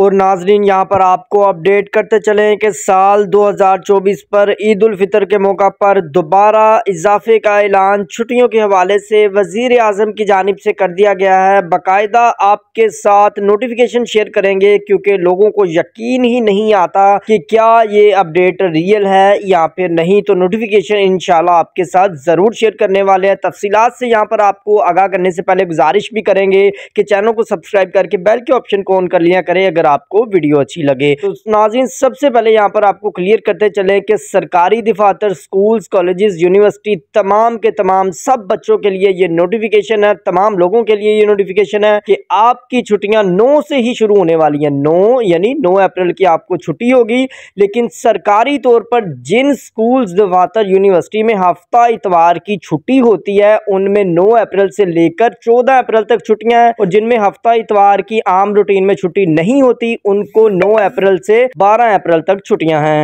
और नाजरीन यहाँ पर आपको अपडेट करते चलें कि साल 2024 पर ईद फितर के मौका पर दोबारा इजाफे का ऐलान छुट्टियों के हवाले से वज़ी अजम की जानब से कर दिया गया है बाकायदा आपके साथ नोटिफिकेशन शेयर करेंगे क्योंकि लोगों को यकीन ही नहीं आता कि क्या ये अपडेट रियल है या फिर नहीं तो नोटिफिकेशन इन आपके साथ ज़रूर शेयर करने वाले हैं तफसीत से यहाँ पर आपको आगाह करने से पहले गुजारिश भी करेंगे कि चैनल को सब्सक्राइब करके बेल के ऑप्शन को ऑन कर लिया करें अगर अगर आपको वीडियो अच्छी लगे तो नाजिन सबसे पहले यहाँ पर आपको क्लियर करते चले कि सरकारी दफातर स्कूल कॉलेज यूनिवर्सिटी तमाम के तमाम सब बच्चों के लिए ये नोटिफिकेशन है तमाम लोगों के लिए ये नोटिफिकेशन है कि आपकी छुट्टियां नौ से ही शुरू होने वाली हैं नौ यानी नौ अप्रैल की आपको छुट्टी होगी लेकिन सरकारी तौर पर जिन स्कूल्स दफातर यूनिवर्सिटी में हफ्ता इतवार की छुट्टी होती है उनमें नौ अप्रैल से लेकर चौदह अप्रैल तक छुट्टियां हैं और जिनमें हफ्ता इतवार की आम रूटीन में छुट्टी नहीं होती होती उनको 9 अप्रैल से 12 अप्रैल तक छुट्टियां हैं